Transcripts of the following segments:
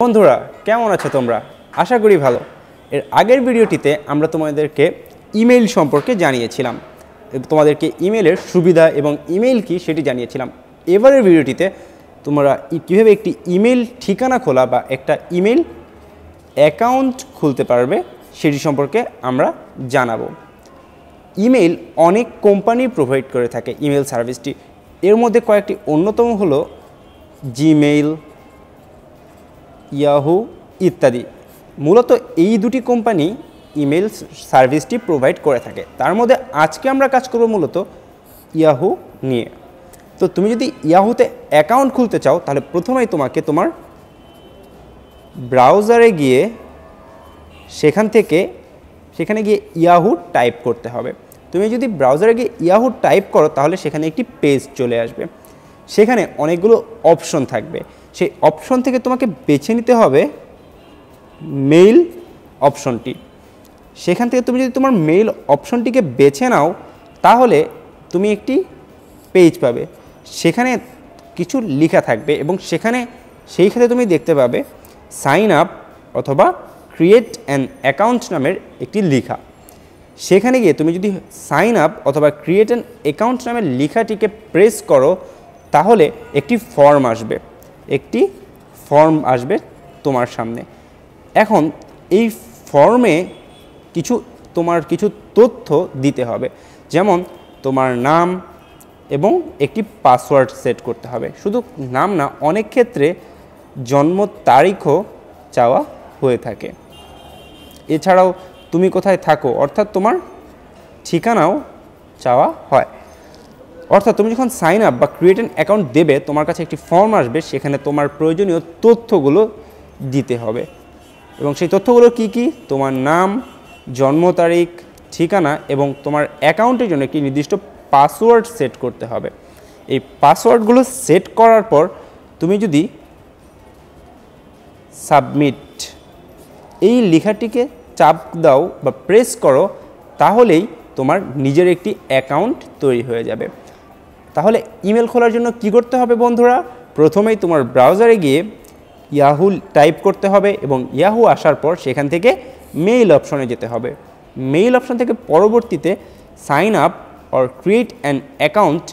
বন্ধুরা কেমন আছো তোমরা আশা করি ভালো এর আগের ভিডিওটিতে আমরা তোমাদেরকে ইমেইল সম্পর্কে জানিয়েছিলাম তোমাদেরকে ইমেলের সুবিধা এবং ইমেইল কি সেটি জানিয়েছিলাম এবারের ভিডিওটিতে তোমরা কীভাবে একটি ইমেল ঠিকানা খোলা বা একটা ইমেল অ্যাকাউন্ট খুলতে পারবে সেটি সম্পর্কে আমরা জানাবো ইমেল অনেক কোম্পানি প্রোভাইড করে থাকে ইমেল সার্ভিসটি এর মধ্যে কয়েকটি অন্যতম হলো জিমেইল ইয়াহু ইত্যাদি মূলত এই দুটি কোম্পানি ইমেল সার্ভিসটি প্রোভাইড করে থাকে তার মধ্যে আজকে আমরা কাজ করব মূলত ইয়াহু নিয়ে তো তুমি যদি ইয়াহুতে অ্যাকাউন্ট খুলতে চাও তাহলে প্রথমেই তোমাকে তোমার ব্রাউজারে গিয়ে সেখান থেকে সেখানে গিয়ে ইয়াহু টাইপ করতে হবে তুমি যদি ব্রাউজারে গিয়ে ইয়াহু টাইপ করো তাহলে সেখানে একটি পেজ চলে আসবে সেখানে অনেকগুলো অপশন থাকবে সেই অপশন থেকে তোমাকে বেছে নিতে হবে মেইল অপশনটি সেখান থেকে তুমি যদি তোমার মেইল অপশনটিকে বেছে নাও তাহলে তুমি একটি পেজ পাবে সেখানে কিছু লেখা থাকবে এবং সেখানে সেই ক্ষেত্রে তুমি দেখতে পাবে সাইন আপ অথবা ক্রিয়েট অ্যান অ্যাকাউন্ট নামের একটি লেখা সেখানে গিয়ে তুমি যদি সাইন আপ অথবা ক্রিয়েট অ্যান অ্যাকাউন্ট নামের লেখাটিকে প্রেস করো তাহলে একটি ফর্ম আসবে একটি ফর্ম আসবে তোমার সামনে এখন এই ফর্মে কিছু তোমার কিছু তথ্য দিতে হবে যেমন তোমার নাম এবং একটি পাসওয়ার্ড সেট করতে হবে শুধু নাম না অনেক ক্ষেত্রে জন্ম তারিখও চাওয়া হয়ে থাকে এছাড়াও তুমি কোথায় থাকো অর্থাৎ তোমার ঠিকানাও চাওয়া হয় অর্থাৎ তুমি যখন সাইন আপ বা ক্রিয়েট অ্যান অ্যাকাউন্ট দেবে তোমার কাছে একটি ফর্ম আসবে সেখানে তোমার প্রয়োজনীয় তথ্যগুলো দিতে হবে এবং সেই তথ্যগুলো কি কি তোমার নাম জন্ম তারিখ ঠিকানা এবং তোমার অ্যাকাউন্টের জন্য একটি নির্দিষ্ট পাসওয়ার্ড সেট করতে হবে এই পাসওয়ার্ডগুলো সেট করার পর তুমি যদি সাবমিট এই লেখাটিকে চাপ দাও বা প্রেস করো তাহলেই তোমার নিজের একটি অ্যাকাউন্ট তৈরি হয়ে যাবে তাহলে ইমেল খোলার জন্য কি করতে হবে বন্ধুরা প্রথমেই তোমার ব্রাউজারে গিয়ে ইয়াহু টাইপ করতে হবে এবং ইয়াহু আসার পর সেখান থেকে মেইল অপশনে যেতে হবে মেইল অপশন থেকে পরবর্তীতে sign up or create an account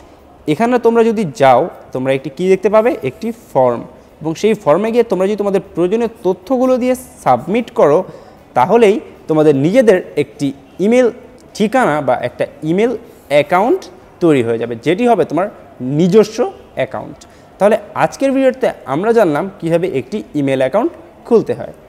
এখানে তোমরা যদি যাও তোমরা একটি কী দেখতে পাবে একটি ফর্ম এবং সেই ফর্মে গিয়ে তোমরা যদি তোমাদের প্রয়োজনীয় তথ্যগুলো দিয়ে সাবমিট করো তাহলেই তোমাদের নিজেদের একটি ইমেল ঠিকানা বা একটা ইমেল অ্যাকাউন্ট তৈরি হয়ে যাবে যেটি হবে তোমার নিজস্ব অ্যাকাউন্ট তাহলে আজকের ভিডিওতে আমরা জানলাম কীভাবে একটি ইমেল অ্যাকাউন্ট খুলতে হয়